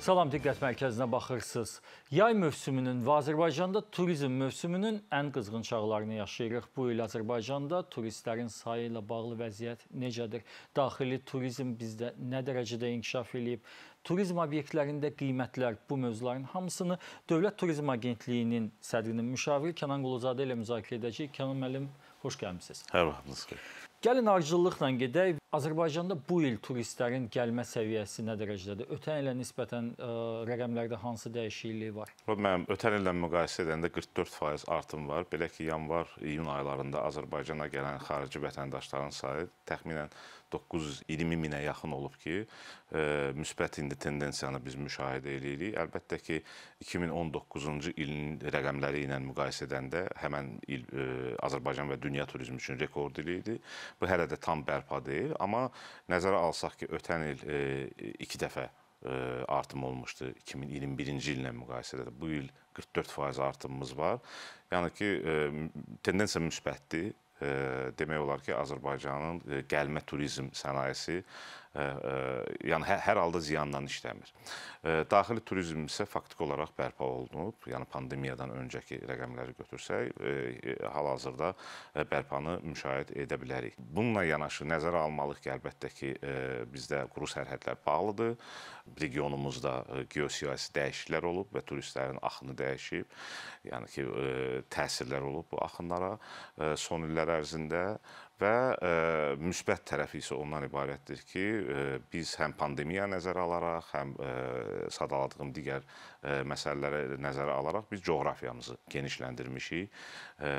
Salam diqqət mərkəzinə baxırsınız. Yay mövsümünün və Azərbaycanda turizm mövsümünün ən qızğın çağlarını yaşayırıq. Bu il Azərbaycanda turistlərin sayı ilə bağlı vəziyyət necədir? Daxili turizm bizdə nə dərəcədə inkişaf eləyib? turizm obyektlərində qiymətlər bu mövzuların hamısını Dövlət Turizm Agentliyinin sədrinin müşaviri Kənan Quluzadə ilə müzakirə edəcəyik. Kənan müəllim, xoş gəlmisiniz. Hər vaxtınız xeyir. Gəlin ardıcıllıqla gedək Azərbaycanda bu il turistlərin gəlmə səviyyəsi nə dərəcədədir? Ötən ilə nisbətən ə, e, rəqəmlərdə hansı dəyişiklik var? Mənim ötən illə müqayisə edəndə 44% artım var. Belə ki, yanvar-iyun aylarında Azərbaycana gələn xarici vətəndaşların sayı təxminən 920 minə yaxın olub ki, ə, e, müsbət indi tendensiyanı biz müşahidə edirik. Əlbəttə ki, 2019-cu ilin rəqəmləri ilə müqayisə edəndə həmin il ə, e, Azərbaycan və dünya turizmi üçün rekord il idi. Bu hələ də tam bərpa deyil, Amma nəzərə alsaq ki, ötən il e, iki dəfə e, artım olmuşdu 2021-ci illə müqayisədə. Bu il 44% artımımız var. Yəni ki, e, tendensiya müsbətdir demək olar ki, Azərbaycanın gəlmə turizm sənayesi E, yəni hər, hər halda ziyandan işləmir. Daxili turizm isə faktiki olaraq bərpa olunub. Yəni pandemiyadan öncəki rəqəmləri götürsək, e, e, hal-hazırda bərpanı müşahidə edə bilərik. Bununla yanaşı nəzərə almalıyıq ki, əlbəttə ki, bizdə quru sərhədlər bağlıdır. Regionumuzda geosiyasi dəyişikliklər olub və turistlərin axını dəyişib. Yəni ki, təsirlər olub bu axınlara son illər ərzində Və ə, e, müsbət tərəfi isə ondan ibarətdir ki, ə, e, biz həm pandemiya nəzərə alaraq, həm ə, e, sadaladığım digər ə, məsələləri nəzərə alaraq biz coğrafiyamızı genişləndirmişik. Ə,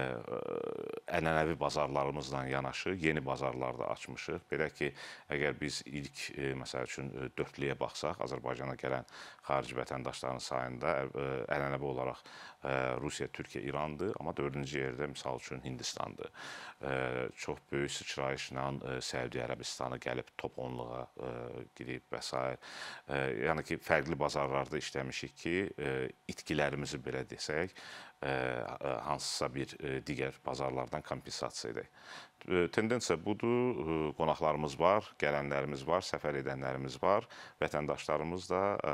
ənənəvi bazarlarımızla yanaşı yeni bazarlar da açmışıq. Belə ki, əgər biz ilk ə, məsəl üçün dördlüyə baxsaq, Azərbaycana gələn xarici vətəndaşların sayında ə, ənənəvi olaraq ə, Rusiya, Türkiyə, İrandır, amma dördüncü yerdə məsəl üçün Hindistandır. Ə, çox böyük sıçrayışla ə, e, Səudi Ərəbistanı gəlib top onluğa ə, e, girib və s. Ə, e, yəni ki, fərqli bazarlarda işləmişik ki, ə, itkilərimizi belə desək, hansısa bir e, digər bazarlardan kompensasiya edək. E, tendensiya budur, qonaqlarımız var, gələnlərimiz var, səfər edənlərimiz var, vətəndaşlarımız da e,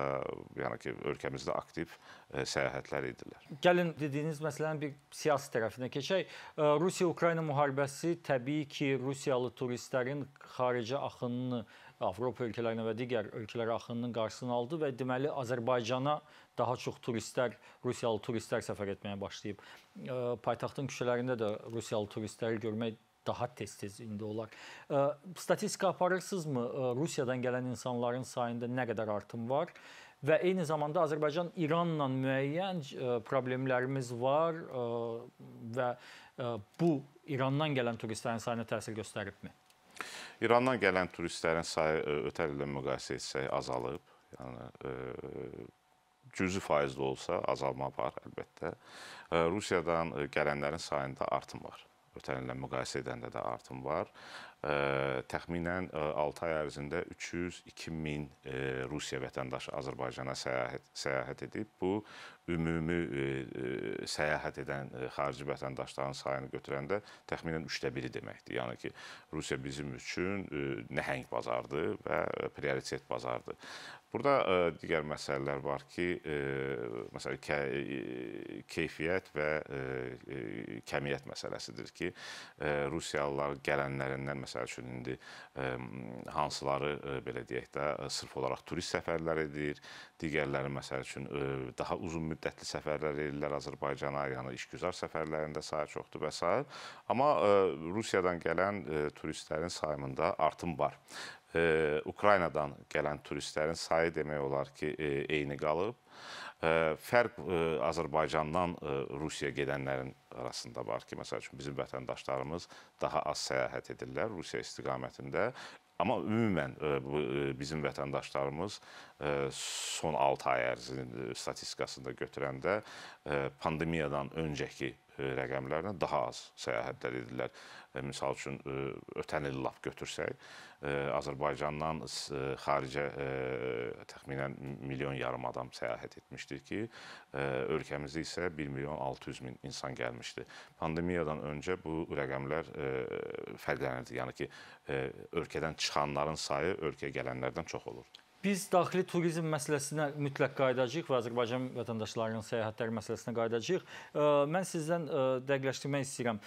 yəni ki, ölkəmizdə aktiv səyahətlər edirlər. Gəlin dediyiniz məsələnin bir siyasi tərəfinə keçək. Rusiya-Ukrayna müharibəsi təbii ki, rusiyalı turistlərin xaricə axınını Avropa ölkələrinə və digər ölkələrə axınının qarşısını aldı və deməli Azərbaycana daha çox turistlər, Rusiyalı turistlər səfər etməyə başlayıb. E, paytaxtın küçələrində də Rusiyalı turistləri görmək daha tez-tez indi olar. E, statistika aparırsınızmı? E, Rusiyadan gələn insanların sayında nə qədər artım var? Və eyni zamanda Azərbaycan İranla müəyyən problemlərimiz var və bu İrandan gələn turistlərin sayına təsir göstəribmi? İrandan gələn turistlərin sayı e, ötən illə müqayisə etsək azalıb. Yəni e, cüzi faizli olsa azalma var əlbəttə. E, Rusiyadan e, gələnlərin sayında artım var ötən illə müqayisə edəndə də artım var. Təxminən 6 ay ərzində 302 min Rusiya vətəndaşı Azərbaycana səyahət, səyahət edib. Bu, ümumi səyahət edən xarici vətəndaşların sayını götürəndə təxminən üçdə biri deməkdir. Yəni ki, Rusiya bizim üçün nəhəng bazardır və prioritet bazardır. Burada ə, e, digər məsələlər var ki, ə, e, məsələn kə, ə, e, keyfiyyət və ə, ə, kəmiyyət məsələsidir ki, ə, Rusiyalılar gələnlərindən məsəl üçün indi ə, hansıları ə, belə deyək də sırf olaraq turist səfərləri edir, digərləri məsəl üçün ə, daha uzun müddətli səfərlər edirlər Azərbaycana, yəni işgüzar səfərlərində sayı çoxdur və s. Amma ə, Rusiyadan gələn ə, turistlərin sayında artım var e, Ukraynadan gələn turistlərin sayı demək olar ki, e, eyni qalıb. E, fərq e, Azərbaycandan e, Rusiyaya gedənlərin arasında var ki, məsəl üçün bizim vətəndaşlarımız daha az səyahət edirlər Rusiya istiqamətində. Amma ümumən e, e, bizim vətəndaşlarımız e, son 6 ay ərzinin statistikasında götürəndə pandemiyadan öncəki E, rəqəmlərlə daha az səyahətlər edirlər. E, Məsəl üçün e, ötən il lap götürsək, Azərbaycandan xaricə təxminən milyon yarım adam səyahət etmişdir ki, ölkəmizə isə 1 milyon 600 min insan gəlmişdi. Pandemiyadan öncə bu rəqəmlər fərqlənirdi. Yəni ki, ölkədən çıxanların sayı ölkəyə gələnlərdən çox olurdu. Biz daxili turizm məsələsinə mütləq qayıdacağıq və Azərbaycan vətəndaşlarının səyahətləri məsələsinə qayıdacağıq. Mən sizdən dəqiqləşdirmək istəyirəm.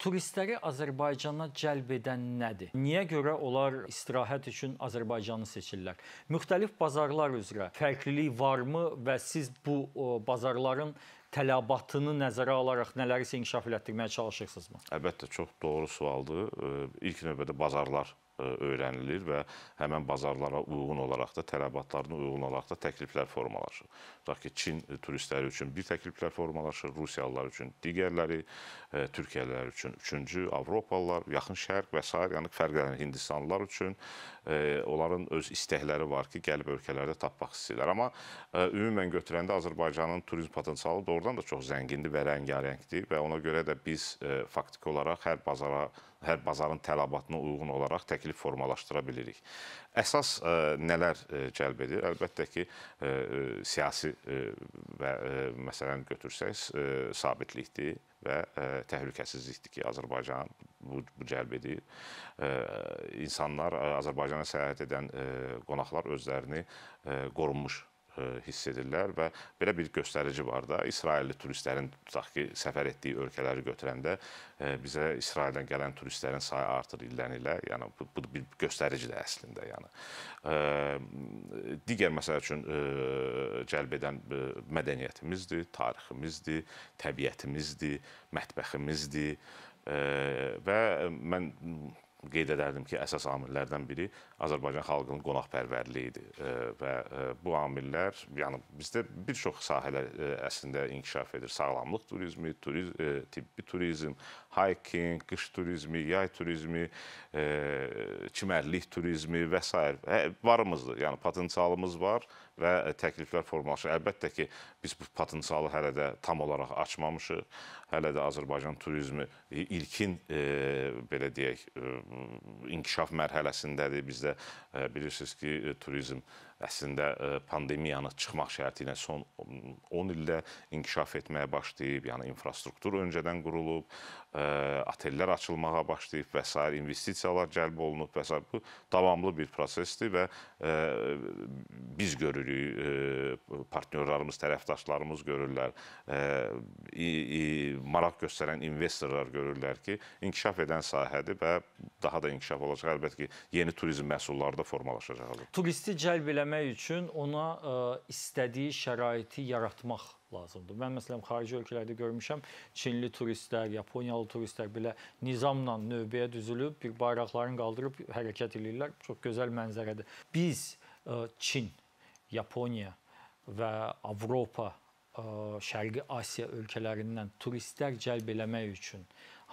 Turistləri Azərbaycana cəlb edən nədir? Niyə görə onlar istirahət üçün Azərbaycanı seçirlər? Müxtəlif bazarlar üzrə fərqlilik varmı və siz bu bazarların tələbatını nəzərə alaraq nələri isə inkişaf etdirməyə çalışırsınızmı? Əlbəttə, çox doğru sualdır. İlk növbədə bazarlar öyrənilir və həmin bazarlara uyğun olaraq da tələbatlarına uyğun olaraq da təkliflər formalaşır. Tutaq ki, Çin turistləri üçün bir təkliflər formalaşır, Rusiyalılar üçün digərləri E, Türkiyəlilər üçün, üçüncü Avropalılar, Yaxın Şərq və sair, yəni fərqlənən Hindistanlılar üçün e, onların öz istəkləri var ki, gəlib ölkələrdə tapmaq istəyirlər. Amma e, ümumən götürəndə Azərbaycanın turizm potensialı doğrudan da çox zəngindir və rəngarəngdir və ona görə də biz faktiki olaraq hər bazara hər bazarın tələbatına uyğun olaraq təklif formalaşdıra bilirik. Əsas ə, e, nələr ə, e, cəlb edir? Əlbəttə ki, ə, e, siyasi ə, və ə, məsələn götürsək, ə, sabitlikdir və ə, təhlükəsizlikdir ki, Azərbaycan bu, bu cəlb edir. Ə, insanlar ə, Azərbaycana səyahət edən ə, qonaqlar özlərini ə, qorunmuş E, hiss edirlər və belə bir göstərici var da, İsrailli turistlərin tutaq ki, səfər etdiyi ölkələri götürəndə e, bizə İsraildən gələn turistlərin sayı artır ildən ilə. Yəni bu, bu bir göstəricidir əslində, yəni. E, digər məsəl üçün cəlb edən mədəniyyətimizdir, tariximizdir, təbiətimizdir, mətbəximizdir və mən qeyd edərdim ki, əsas amillərdən biri Azərbaycan xalqının qonaqpərvərliyidir və bu amillər, yəni bizdə bir çox sahələr əslində inkişaf edir. Sağlamlıq turizmi, turiz, tibbi turizm, hiking, qış turizmi, yay turizmi, çimərlik turizmi və s. Hə, varımızdır. Yəni potensialımız var və e, təkliflər formalaşır. Əlbəttə ki, biz bu potensialı hələ də tam olaraq açmamışıq. Hələ də Azərbaycan turizmi ilkin e, belə deyək, e, inkişaf mərhələsindədir. Bizdə e, bilirsiniz ki, e, turizm əslində e, pandemiyanı çıxmaq şərti ilə son 10 mm, ildə inkişaf etməyə başlayıb, yəni infrastruktur öncədən qurulub, e, otellər açılmağa başlayıb və s. investisiyalar cəlb olunub və s. bu davamlı bir prosesdir və e, biz görürük, partnyorlarımız, tərəfdaşlarımız görürlər, maraq göstərən investorlar görürlər ki, inkişaf edən sahədir və daha da inkişaf olacaq. Əlbəttə ki, yeni turizm məhsulları da formalaşacaq. Turisti cəlb eləmək eləmək üçün ona ə, e, istədiyi şəraiti yaratmaq lazımdır. Mən məsələn xarici ölkələrdə görmüşəm, Çinli turistlər, Yaponiyalı turistlər belə nizamla növbəyə düzülüb, bir bayraqlarını qaldırıb hərəkət eləyirlər. Çox gözəl mənzərədir. Biz ə, e, Çin, Yaponiya və Avropa, ə, e, Şərqi Asiya ölkələrindən turistlər cəlb eləmək üçün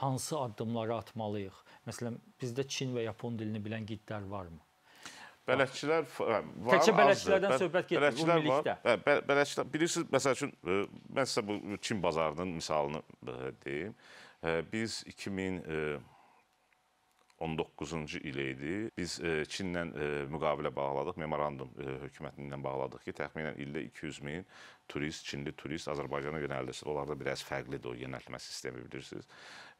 hansı addımları atmalıyıq? Məsələn, bizdə Çin və Yapon dilini bilən gidlər varmı? Bələdçilər var. Təkcə bələdçilərdən söhbət getmir, bələdçilər ümumilikdə. Var, bə, bələdçilər, bilirsiniz, məsəl üçün, mən e, sizə bu Çin bazarının misalını e, deyim. E, biz 2000 19-cu il idi. Biz e, Çinlə e, müqavilə bağladıq, memorandum e, hökumətindən bağladıq ki, təxminən ildə 200 min turist, Çinli turist Azərbaycana yönəldilsin. Onlarda biraz fərqlidir o yönəltmə sistemi bilirsiniz.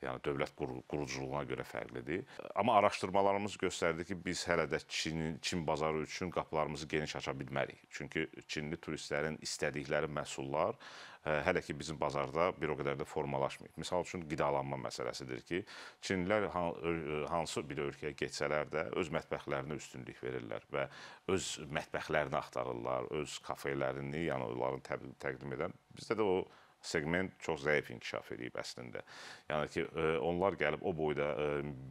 Yəni dövlət quruculuğuna görə fərqlidir. Amma araşdırmalarımız göstərdi ki, biz hələ də Çin Çin bazarı üçün qapılarımızı geniş aça bilmərik. Çünki Çinli turistlərin istədikləri məhsullar Hə, hələ ki bizim bazarda bir o qədər də formalaşmayıb. Məsəl üçün qidalanma məsələsidir ki, Çinlilər hansı bir ölkəyə getsələr də öz mətbəxlərinə üstünlük verirlər və öz mətbəxlərini axtarırlar, öz kafelərini, yəni onların təqdim edən. Bizdə də o segment çox zəif inkişaf edib əslində. Yəni ki, onlar gəlib o boyda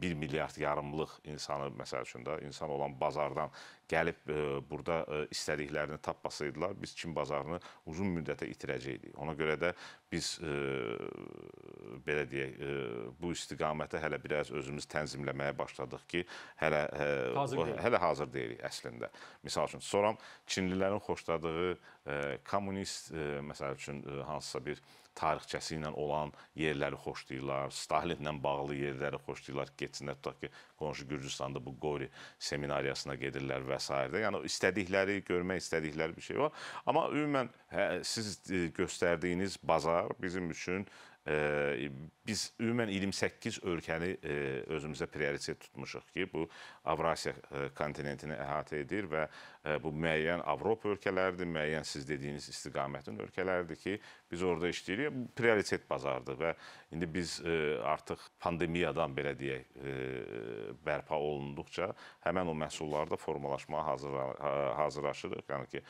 1 milyard yarımlıq insanı məsəl üçün də insan olan bazardan gəlib e, burada e, istədiklərini tapmasaydılar, biz Çin bazarını uzun müddətə itirəcəkdik. Ona görə də biz e, belə deyək, bu istiqamətə hələ biraz özümüz tənzimləməyə başladıq ki, hələ hazır o, hələ hazır deyilik əslində. Məsəl üçün soram Çinlilərin xoşladığı kommunist məsəl üçün hansısa bir tarixçəsi ilə olan yerləri xoşlayırlar, Stalinlə bağlı yerləri xoşlayırlar, getsinlər tutaq ki, qonşu Gürcüstanda bu Qori seminariyasına gedirlər və s. Yəni istədikləri, görmək istədikləri bir şey var. Amma ümumən hə, siz e, göstərdiyiniz bazar bizim üçün Ə, e, biz ümumən 28 ölkəni ə, e, özümüzə prioritet tutmuşuq ki, bu Avrasiya ə, kontinentini əhatə edir və E, bu müəyyən Avropa ölkələridir, müəyyən siz dediyiniz istiqamətin ölkələridir ki, biz orada işləyirik. Bu prioritet bazardır və indi biz e, artıq pandemiyadan belə deyək e, bərpa olunduqca həmin o məhsulları da formalaşmağa hazır hazırlaşırıq. Yəni ki,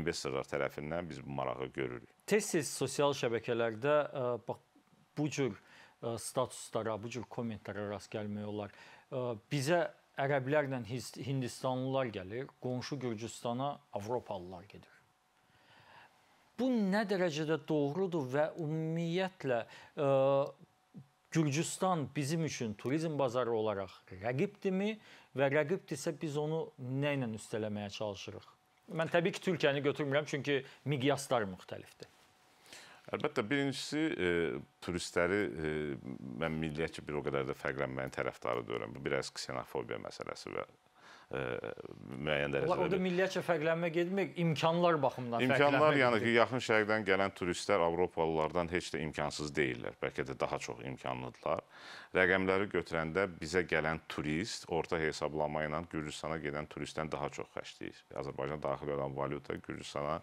investorlar tərəfindən biz bu marağı görürük. Tez-tez sosial şəbəkələrdə bax bu cür statuslara, bu cür kommentlərə rast gəlmək olar. Bizə ərəblərlə Hindistanlılar gəlir, qonşu Gürcüstana Avropalılar gedir. Bu nə dərəcədə doğrudur və ümumiyyətlə ə, e, Gürcüstan bizim üçün turizm bazarı olaraq rəqibdirmi və rəqibdirsə biz onu nə ilə üstələməyə çalışırıq? Mən təbii ki, Türkiyəni götürmürəm çünki miqyaslar müxtəlifdir. Əlbəttə, birincisi e, turistləri e, mən milliyyətçi bir o qədər də fərqlənməyin tərəfdarı deyirəm. Bu biraz ksenofobiya məsələsi və ə, e, müəyyən dərəcədə. Orada milliyyətcə fərqlənmə getmək imkanlar baxımından imkanlar, yəni ki, yaxın şərqdən gələn turistlər avropalılardan heç də imkansız deyillər. Bəlkə də daha çox imkanlıdırlar. Rəqəmləri götürəndə bizə gələn turist orta hesablama ilə Gürcüstana gedən turistdən daha çox xərcləyir. Azərbaycan daxil olan valyuta Gürcüstana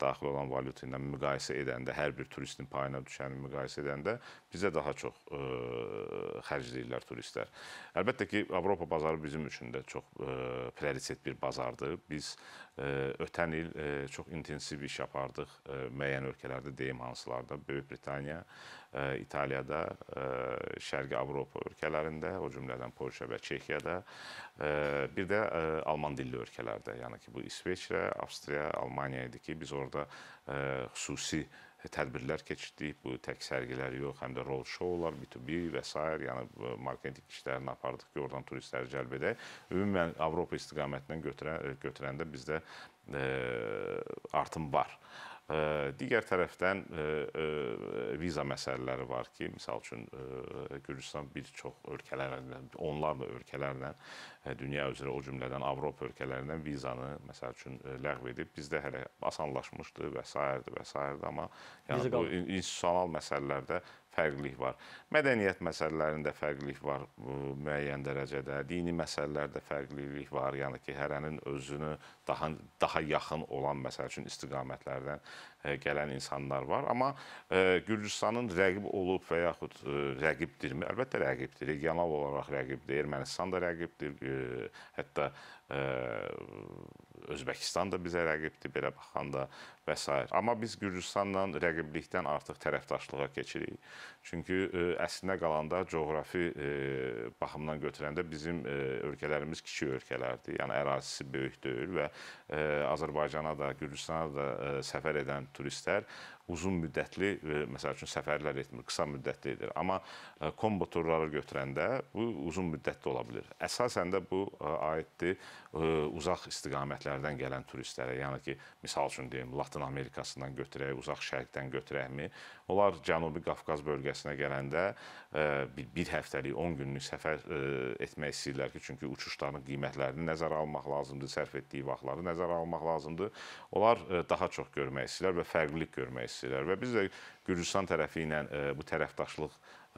daxil olan valyuta ilə müqayisə edəndə, hər bir turistin payına düşəni müqayisə edəndə bizə daha çox ə, e, xərcləyirlər turistlər. Əlbəttə ki, Avropa bazarı bizim üçün də çox ə, e, prioritet bir bazardır. Biz ə, e, ötən il ə, çox intensiv iş yapardıq ə, müəyyən ölkələrdə, deyim hansılarda, Böyük Britaniya, ə, İtaliyada, ə, Şərqi Avropa ölkələrində, o cümlədən Polşa və Çexiyada, ə, bir də ə, alman dilli ölkələrdə, yəni ki, bu İsveçrə, Avstriya, Almaniya idi ki, ki, biz orada e, xüsusi tədbirlər keçirdik. Bu tək sərgilər yox, həm də road show-lar, B2B və s. yəni marketinq işlərini apardıq ki, oradan turistləri cəlb edək. Ümumən Avropa istiqamətindən götürən, götürəndə bizdə ə, e, artım var. Ə, e, digər tərəfdən ə, ə, viza məsələləri var ki, məsəl üçün ə, Gürcüstan bir çox ölkələrlə, onlarla ölkələrlə Hə, dünya üzrə o cümlədən Avropa ölkələrindən vizanı məsəl üçün e, ləğv edib. Bizdə hələ asanlaşmışdı və s. və s. amma yəni bu institusional məsələlərdə fərqlilik var. Mədəniyyət məsələlərində fərqlilik var müəyyən dərəcədə, dini məsələlərdə fərqlilik var. Yəni ki, hərənin özünü daha daha yaxın olan məsəl üçün istiqamətlərdən E, gələn insanlar var. Amma e, Gürcüstanın rəqib olub və yaxud e, rəqibdirmi? Əlbəttə rəqibdir. Regional olaraq rəqibdir. Ermənistan da rəqibdir. Hətta Özbəkistan da bizə rəqibdir belə baxanda və s. Amma biz Gürcüstanla rəqiblikdən artıq tərəfdaşlığa keçirik. Çünki e, əslinə qalanda coğrafi e, baxımdan götürəndə bizim e, ölkələrimiz kiçik ölkələrdir. Yəni ərazisi böyük deyil və Azərbaycana da, Gürcüstana da səfər edən turistlər uzun müddətli məsəl üçün səfərlər etmir, qısa müddətli edir. Amma kombo turları götürəndə bu uzun müddətli ola bilər. Əsasən də bu aiddir uzaq istiqamətlərdən gələn turistlərə, yəni ki, misal üçün deyim, Latın Amerikasından götürək, uzaq şərqdən götürəkmi, onlar Cənubi Qafqaz bölgəsinə gələndə bir həftəlik, 10 günlük səfər etmək istəyirlər ki, çünki uçuşların qiymətlərini nəzərə almaq lazımdır, sərf etdiyi vaxtları nəzərə almaq lazımdır. Onlar daha çox görmək istəyirlər və fərqlilik görmək istəyirlər və biz də Gürcüstan tərəfi ilə bu tərəfdaşlıq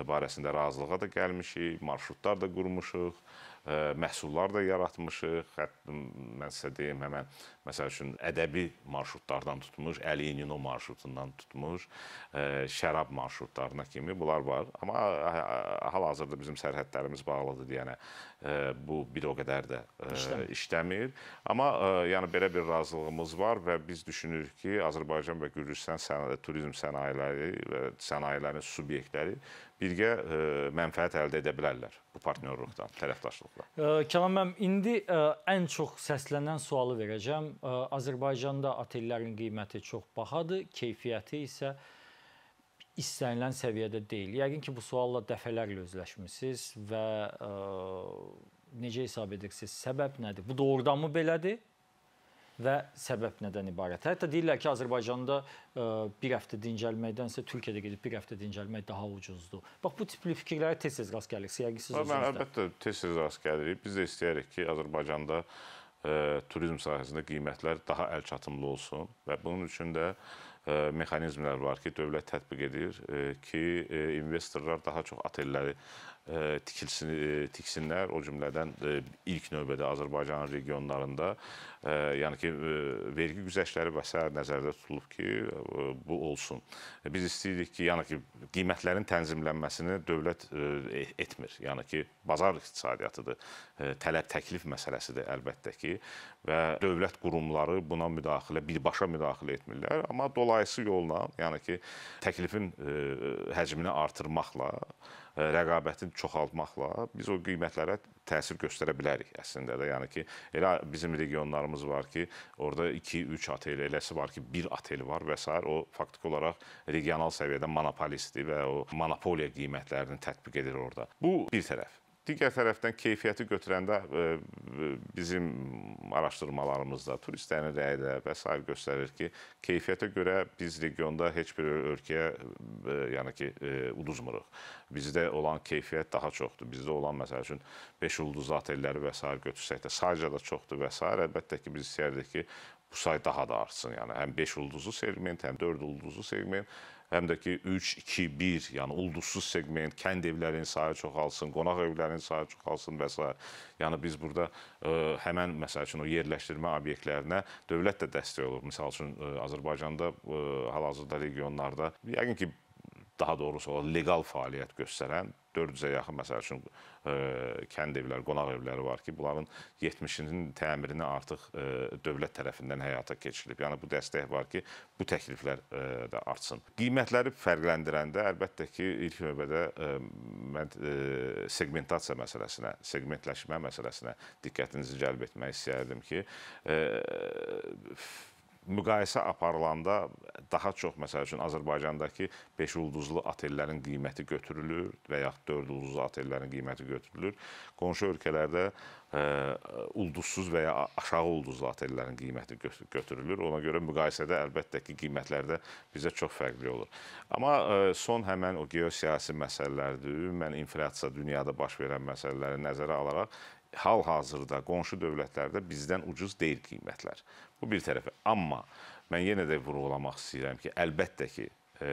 barəsində razılığa da gəlmişik, marşrutlar da qurmuşuq məhsullar da yaratmışıq. Mən sizə deyim, həmən Məsəl üçün ədəbi marşrutlardan tutmuş, Əli İnino marşrutundan tutmuş, e, şərab marşrutlarına kimi bunlar var. Amma e, e, hal-hazırda bizim sərhədlərimiz bağlıdır deyənə bu bir o qədər də İşləmir. işləmir. Amma yəni belə bir razılığımız var və biz düşünürük ki, Azərbaycan və Gürcüstan sənaye, turizm sənayeləri və sənayelərin subyektləri birgə ə, mənfəət əldə edə bilərlər bu partnyorluqdan, tərəfdaşlıqla. Kənan müəllim, indi ə, ən çox səslənən sualı verəcəm. Məsələn, Azərbaycanda otellərin qiyməti çox bahadır, keyfiyyəti isə istənilən səviyyədə deyil. Yəqin ki, bu sualla dəfələrlə özləşmisiniz və ə, necə hesab edirsiniz? Səbəb nədir? Bu doğrudanmı belədir? Və səbəb nədən ibarət? Hətta deyirlər ki, Azərbaycanda ə, bir həftə dincəlməkdənsə Türkiyədə gedib bir həftə dincəlmək daha ucuzdur. Bax bu tipli fikirlərə tez-tez rast gəlirsiniz. Yəqin siz özünüz də. Əlbəttə tez-tez rast gəlirik. Biz də istəyirik ki, Azərbaycanda ə, ə, e, turizm sahəsində qiymətlər daha əlçatımlı olsun və bunun üçün də ə, e, mexanizmlər var ki, dövlət tətbiq edir ə, e, ki, ə, investorlar daha çox otelləri ə, tikilsin, ə, tiksinlər, o cümlədən ə, ilk növbədə Azərbaycanın regionlarında yəni ki, e, vergi güzəştləri və s. nəzərdə tutulub ki, e, bu olsun. Biz istəyirik ki, yəni ki, qiymətlərin tənzimlənməsini dövlət e, etmir. Yəni ki, bazar iqtisadiyyatıdır. Tələb təklif məsələsidir əlbəttə ki və dövlət qurumları buna müdaxilə, birbaşa müdaxilə etmirlər, amma dolayısı yolla, yəni ki, təklifin həcmini artırmaqla rəqabəti çoxaltmaqla biz o qiymətlərə təsir göstərə bilərik əslində də. Yəni ki, elə bizim regionlarımız var ki, orada 2-3 otel eləsi var ki, bir otel var və s. o faktiki olaraq regional səviyyədə monopolistdir və o monopoliya qiymətlərini tətbiq edir orada. Bu bir tərəf. Digər tərəfdən keyfiyyəti götürəndə e, e, bizim araşdırmalarımızda, turistlərin rəyi də və s. göstərir ki, keyfiyyətə görə biz regionda heç bir ölkəyə e, yəni ki, uduzmuruq. Bizdə olan keyfiyyət daha çoxdur. Bizdə olan məsəl üçün 5 ulduzlu otelləri və s. götürsək də sayca da çoxdur və s. əlbəttə ki, biz istəyirdik ki, bu say daha da artsın. Yəni həm 5 ulduzlu segment, həm 4 ulduzlu segment həm də ki 3 2 1, yəni ulduzsuz segment, kənd evlərinin sayı çoxalsın, qonaq evlərinin sayı çoxalsın və s. Yəni biz burada ə, e, həmən məsəl üçün o yerləşdirmə obyektlərinə dövlət də dəstək olur. Məsəl üçün ə, e, Azərbaycanda e, hal-hazırda regionlarda yəqin ki daha doğrusu o legal fəaliyyət göstərən 400-ə yaxın məsəl üçün e, kənd evləri, qonaq evləri var ki, bunların 70-inin təmirini artıq e, dövlət tərəfindən həyata keçirilib. Yəni bu dəstək var ki, bu təkliflər e, də artsın. Qiymətləri fərqləndirəndə əlbəttə ki, ilk növbədə e, mən e, segmentasiya məsələsinə, segmentləşmə məsələsinə diqqətinizi cəlb etmək istəyərdim ki, e, müqayisə aparılanda daha çox məsəl üçün Azərbaycandakı 5 ulduzlu otellərin qiyməti götürülür və yaxud 4 ulduzlu otellərin qiyməti götürülür. Qonşu ölkələrdə ə, e, ulduzsuz və ya aşağı ulduzlu otellərin qiyməti götürülür. Ona görə müqayisədə əlbəttə ki, qiymətlərdə bizə çox fərqli olur. Amma ə, e, son həmən o geosiyasi məsələlərdir. Mən inflyasiya dünyada baş verən məsələləri nəzərə alaraq hal-hazırda qonşu dövlətlərdə bizdən ucuz deyil qiymətlər. Bu bir tərəfə. Amma mən yenə də vurğulamaq istəyirəm ki, əlbəttə ki, e,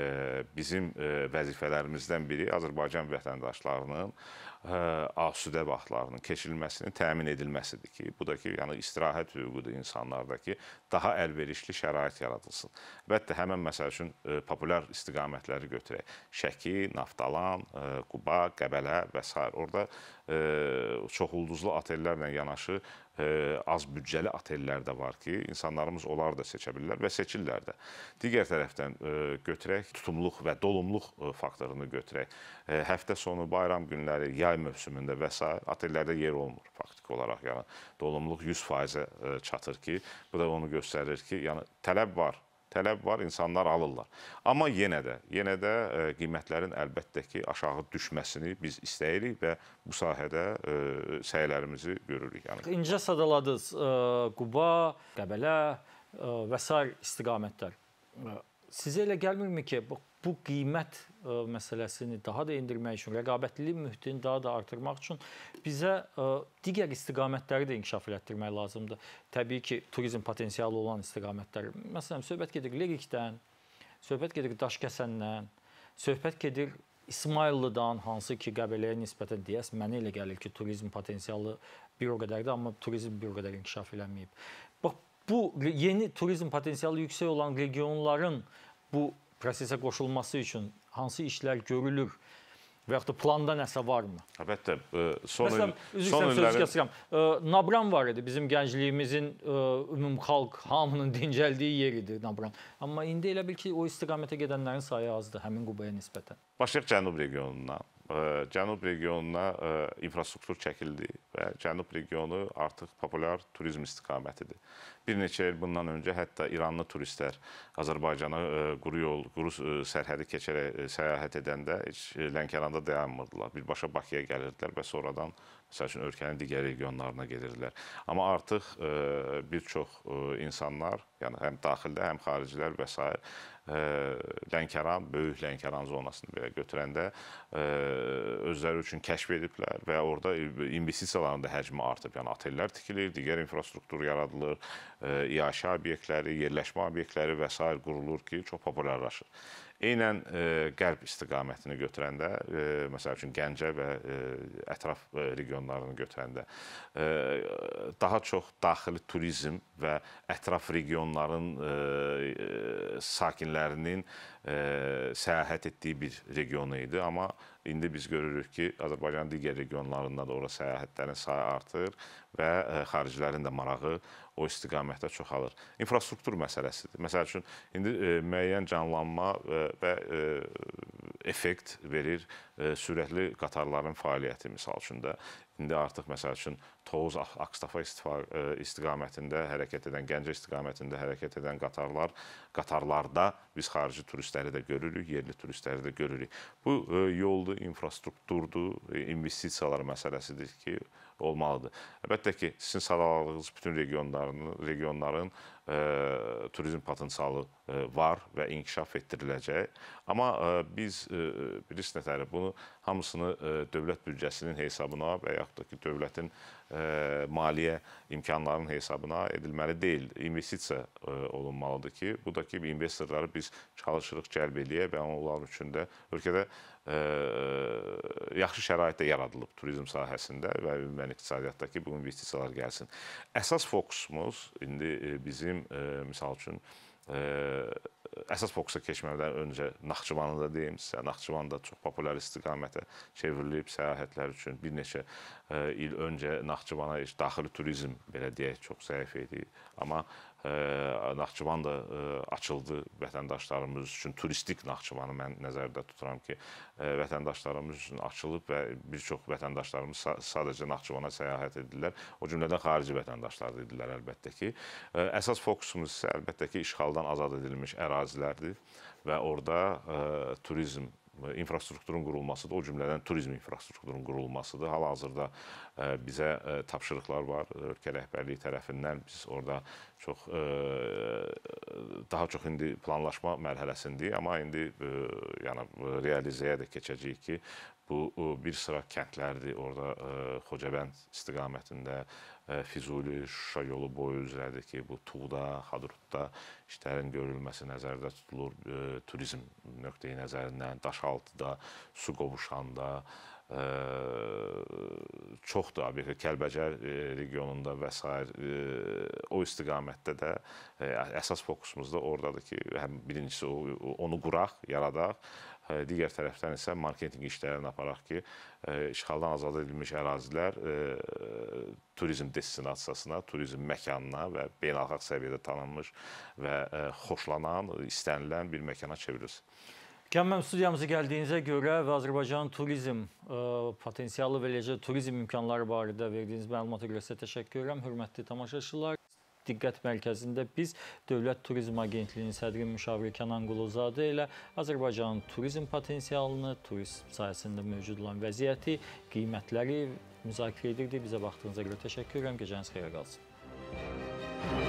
bizim e, vəzifələrimizdən biri Azərbaycan vətəndaşlarının Hə, asudə vaxtlarının keçirilməsinin təmin edilməsidir ki, bu da ki, yəni istirahət hüququdur insanlardakı daha əlverişli şərait yaradılsın. Əlbəttə həmin məsəl üçün ə, e, populyar istiqamətləri götürək. Şəki, Naftalan, ə, e, Quba, Qəbələ və s. orada ə, e, çoxulduzlu otellərlə yanaşı az büdcəli otellər də var ki, insanlarımız onlar da seçə bilirlər və seçirlər də. Digər tərəfdən götürək tutumluq və dolumluq faktorunu götürək. Həftə sonu, bayram günləri, yay yay mövsümündə və s. otellərdə yer olmur faktiki olaraq. Yəni dolumluq 100%-ə e, çatır ki, bu da onu göstərir ki, yəni tələb var tələb var, insanlar alırlar. Amma yenə də, yenə də e, qiymətlərin əlbəttə ki, aşağı düşməsini biz istəyirik və bu sahədə e, səylərimizi görürük. Yəni incə sadaladınız Quba, Qəbələ və sair istiqamətlər. Sizə elə gəlmirmi ki, bu qiymət e, məsələsini daha da endirmək üçün, rəqabətli mühitini daha da artırmaq üçün bizə e, digər istiqamətləri də inkişaf elətdirmək lazımdır. Təbii ki, turizm potensialı olan istiqamətlər. Məsələn, söhbət gedir Lerikdən, söhbət gedir Daşkəsəndən, söhbət gedir İsmayıllıdan, hansı ki, Qəbələyə nisbətən deyəs, mənə elə gəlir ki, turizm potensialı bir o qədər də, amma turizm bir o qədər inkişaf eləməyib bu yeni turizm potensialı yüksək olan regionların bu prosesə qoşulması üçün hansı işlər görülür? və yaxud da planda nəsə varmı? Əlbəttə, e, son Məsələn, il, son illərin kəsirəm. E, Nabran var idi. Bizim gəncliyimizin e, ümumxalq hamının dincəldiyi yer idi Nabran. Amma indi elə bil ki, o istiqamətə gedənlərin sayı azdır həmin Qubaya nisbətən. Başlayaq Cənub regionundan. Cənub regionuna e, infrastruktur çəkildi və Cənub regionu artıq populyar turizm istiqamətidir. Bir neçə il bundan öncə hətta İranlı turistlər Azərbaycana e, quru yol, quru e, sərhədi keçərək səyahət edəndə heç Lənkəranda dayanmırdılar. Birbaşa Bakıya gəlirdilər və sonradan məsəl üçün ölkənin digər regionlarına gedirdilər. Amma artıq bir çox insanlar, yəni həm daxildə, həm xaricilər və s. Lənkəran, böyük Lənkəran zonasını belə götürəndə e, özləri üçün kəşf ediblər və orada investisiyaların da həcmi artıb. Yəni otellər tikilir, digər infrastruktur yaradılır, e, iaşə obyektləri, yerləşmə obyektləri və s. qurulur ki, çox populyarlaşır. Eynən qərb istiqamətini götürəndə, məsəl üçün Gəncə və ətraf regionlarını götürəndə daha çox daxili turizm və ətraf regionların sakinlərinin e, səyahət etdiyi bir regionu idi. Amma indi biz görürük ki, Azərbaycanın digər regionlarında da ora səyahətlərin sayı artır və e, xaricilərin də marağı o istiqamətdə çoxalır. İnfrastruktur məsələsidir. Məsəl üçün indi e, müəyyən canlanma və, e, və e, effekt verir E, sürətli qatarların fəaliyyəti misal üçün də indi artıq məsəl üçün Toz Ağstafa e, istiqamətində hərəkət edən, Gəncə istiqamətində hərəkət edən qatarlar, qatarlarda biz xarici turistləri də görürük, yerli turistləri də görürük. Bu e, yoldur, infrastrukturdur, investisiyalar məsələsidir ki, olmalıdır. Əlbəttə ki, sizin sadaladığınız bütün regionların, regionların ə, e, turizm potensialı ə, e, var və inkişaf etdiriləcək. Amma ə, e, biz ə, bilirsiniz nətəri bunu hamısını e, dövlət büdcəsinin hesabına və yaxud da ki, dövlətin e, maliyyə imkanlarının hesabına edilməli deyil. İnvestisiya e, olunmalıdır ki, bu da ki, investorları biz çalışırıq cəlb eləyək və onlar üçün də ölkədə yaxşı şərait də yaradılıb turizm sahəsində və ümumən iqtisadiyyatdakı bu investisiyalar gəlsin. Əsas fokusumuz indi bizim, misal üçün, əsas fokusa keçmədən öncə Naxçıvanı da deyim sizə. Naxçıvan da çox populyar istiqamətə çevrilib səyahətlər üçün. Bir neçə e, il öncə Naxçıvana daxili turizm belə deyək çox zəif idi. Amma Naxçıvan da açıldı vətəndaşlarımız üçün. Turistik Naxçıvanı mən nəzərdə tuturam ki, vətəndaşlarımız üçün açılıb və bir çox vətəndaşlarımız sadəcə Naxçıvana səyahət edirlər. O cümlədən xarici vətəndaşlar da edirlər əlbəttə ki. Əsas fokusumuz isə əlbəttə ki, işğaldan azad edilmiş ərazilərdir və orada turizm E, infrastrukturun qurulmasıdır. O cümlədən turizm infrastrukturunun qurulmasıdır. Hal-hazırda e, bizə e, tapşırıqlar var ölkə rəhbərliyi tərəfindən. Biz orada çox daha çox indi planlaşma mərhələsindəyik, amma indi yəni realizəyə də keçəcəyik ki, bu bir sıra kəndlərdir. Orada Xocavənd istiqamətində Füzuli Şuşa yolu boyu üzrədir ki, bu Tuğda, Hadrutda işlərin görülməsi nəzərdə tutulur. E, turizm nöqteyi nəzərindən Daşaltıda, su qovuşanda e, çox da bir Kəlbəcər e, regionunda və s. E, o istiqamətdə də e, əsas fokusumuz da ordadır ki, həm birincisi onu quraq, yaradaq digər tərəfdən isə marketinq işlərini aparaq ki, işğaldan azad edilmiş ərazilər turizm destinasiyasına, turizm məkanına və beynəlxalq səviyyədə tanınmış və xoşlanan, istənilən bir məkana çevrilsin. Kəmməm studiyamıza gəldiyinizə görə və Azərbaycan turizm ə, potensialı və eləcə turizm imkanları barədə verdiyiniz məlumata görə sizə təşəkkür edirəm. Hörmətli tamaşaçılar diqqət mərkəzində biz Dövlət Turizm Agentliyinin sədri müşaviri Kənan Quluzadə ilə Azərbaycanın turizm potensialını, turizm sahəsində mövcud olan vəziyyəti, qiymətləri müzakirə edirdik. Bizə vaxtınıza görə təşəkkür edirəm. Gecəniz xeyrə qalsın.